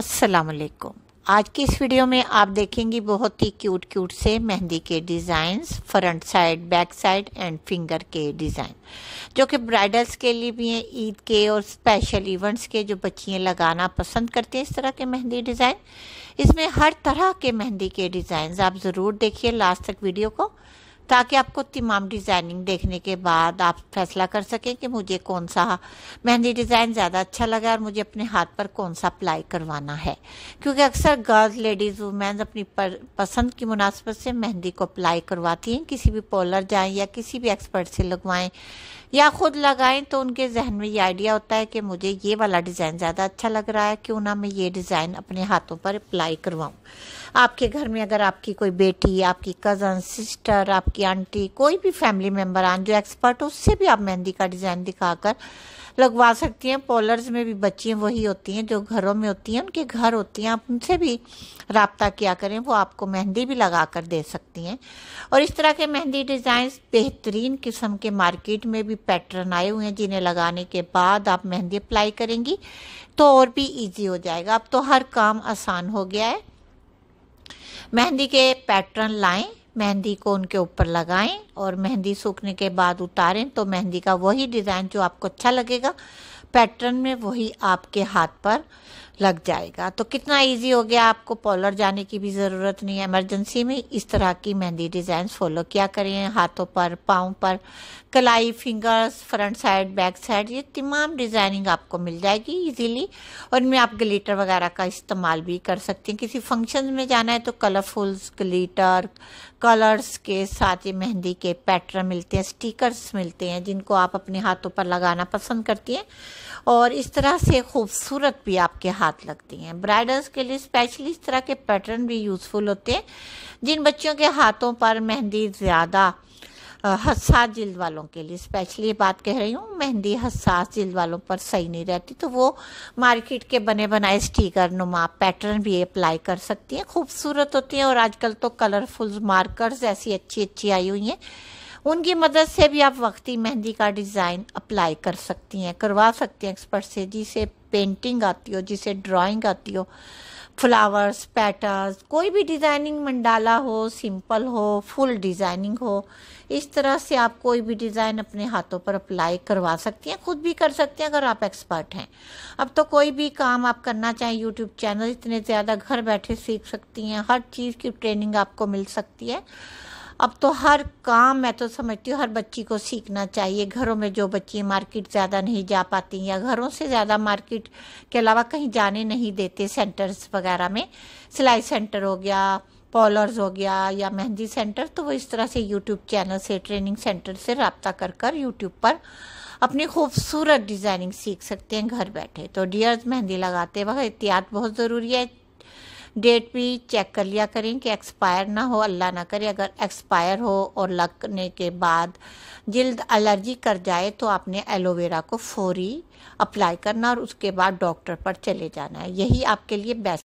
वालेकुम आज की इस वीडियो में आप देखेंगी बहुत ही क्यूट क्यूट से मेहंदी के designs front side back side and finger के डिज़ाइन जो कि ब्राइडल्स के लिए भी हैं ईद के और स्पेशल इवेंट्स के जो बच्चियाँ लगाना पसंद करती हैं इस तरह के मेहंदी डिज़ाइन इसमें हर तरह के मेहंदी के डिज़ाइन आप ज़रूर देखिए लास्ट तक वीडियो को ताकि आपको तमाम डिज़ाइनिंग देखने के बाद आप फैसला कर सकें कि मुझे कौन सा मेहंदी डिज़ाइन ज़्यादा अच्छा लगा और मुझे अपने हाथ पर कौन सा अप्लाई करवाना है क्योंकि अक्सर गर्ल्स लेडीज़ वुमेन्स अपनी पर पसंद की मुनासबत से मेहंदी को अप्लाई करवाती हैं किसी भी पॉलर जाए या किसी भी एक्सपर्ट से लगवाएं या खुद लगाएं तो उनके जहन में ये आइडिया होता है कि मुझे ये वाला डिज़ाइन ज़्यादा अच्छा लग रहा है क्यों ना मैं ये डिज़ाइन अपने हाथों पर अप्लाई करवाऊँ आपके घर में अगर आपकी कोई बेटी आपकी कज़न सिस्टर आप आपकी आंटी कोई भी फैमिली मेम्बर आन जो एक्सपर्ट हो उससे भी आप मेहंदी का डिज़ाइन दिखाकर लगवा सकती हैं पॉलर्स में भी बच्चियाँ वही होती हैं जो घरों में होती हैं उनके घर होती हैं आप उनसे भी रबता किया करें वो आपको मेहंदी भी लगा कर दे सकती हैं और इस तरह के मेहंदी डिज़ाइन बेहतरीन किस्म के मार्केट में भी पैटर्न आए हुए हैं जिन्हें लगाने के बाद आप मेहंदी अप्लाई करेंगी तो और भी ईजी हो जाएगा अब तो हर काम आसान हो गया है मेहंदी के पैटर्न लाएं मेहंदी को उनके ऊपर लगाएं और मेहंदी सूखने के बाद उतारें तो मेहंदी का वही डिज़ाइन जो आपको अच्छा लगेगा पैटर्न में वही आपके हाथ पर लग जाएगा तो कितना इजी हो गया आपको पॉलर जाने की भी ज़रूरत नहीं है इमरजेंसी में इस तरह की मेहंदी डिज़ाइन फॉलो किया करें हाथों पर पाँव पर कलाई fingers front side back side ये तमाम डिज़ाइनिंग आपको मिल जाएगी इजीली और इनमें आप ग्लिटर वगैरह का इस्तेमाल भी कर सकते हैं किसी फंक्शन में जाना है तो कलरफुल्स ग्लीटर कलर्स के साथ ये मेहंदी के पैटर्न मिलते हैं स्टिकर्स मिलते हैं जिनको आप अपने हाथों पर लगाना पसंद करती हैं और इस तरह से खूबसूरत भी आपके हाथ लगती हैं ब्राइडल्स के लिए स्पेशली इस तरह के पैटर्न भी यूज़फुल होते हैं जिन बच्चों के हाथों पर मेहंदी ज़्यादा हसास जिल्द वालों के लिए स्पेशली बात कह रही हूँ मेहंदी हसास जिल्द वालों पर सही नहीं रहती तो वो मार्केट के बने बनाए स्टीकर नुमा पैटर्न भी अप्लाई कर सकती हैं खूबसूरत होती हैं और आजकल तो कलरफुल मार्कर्स ऐसी अच्छी अच्छी आई हुई हैं उनकी मदद से भी आप वक्ती मेहंदी का डिज़ाइन अप्लाई कर सकती हैं करवा सकती हैं एक्सपर्ट से जिसे पेंटिंग आती हो जिसे ड्राइंग आती हो फ्लावर्स पैटर्स कोई भी डिज़ाइनिंग मंडाला हो सिंपल हो फुल डिज़ाइनिंग हो इस तरह से आप कोई भी डिज़ाइन अपने हाथों पर अप्लाई करवा सकती हैं खुद भी कर सकते हैं अगर आप एक्सपर्ट हैं अब तो कोई भी काम आप करना चाहें यूट्यूब चैनल इतने ज़्यादा घर बैठे सीख सकती हैं हर चीज़ की ट्रेनिंग आपको मिल सकती है अब तो हर काम मैं तो समझती हूँ हर बच्ची को सीखना चाहिए घरों में जो बच्ची मार्केट ज़्यादा नहीं जा पाती या घरों से ज़्यादा मार्केट के अलावा कहीं जाने नहीं देते सेंटर्स वगैरह में सिलाई सेंटर हो गया पॉलर्स हो गया या मेहंदी सेंटर तो वो इस तरह से यूट्यूब चैनल से ट्रेनिंग सेंटर से रबता कर कर यूट्यूब पर अपनी खूबसूरत डिज़ाइनिंग सीख सकते हैं घर बैठे तो डियर्स मेहंदी लगाते वक्त एहतियात बहुत ज़रूरी है डेट भी चेक कर लिया करें कि एक्सपायर ना हो अल्लाह ना करे अगर एक्सपायर हो और लगने के बाद जल्द एलर्जी कर जाए तो आपने एलोवेरा को फौरी अप्लाई करना और उसके बाद डॉक्टर पर चले जाना है यही आपके लिए बेस्ट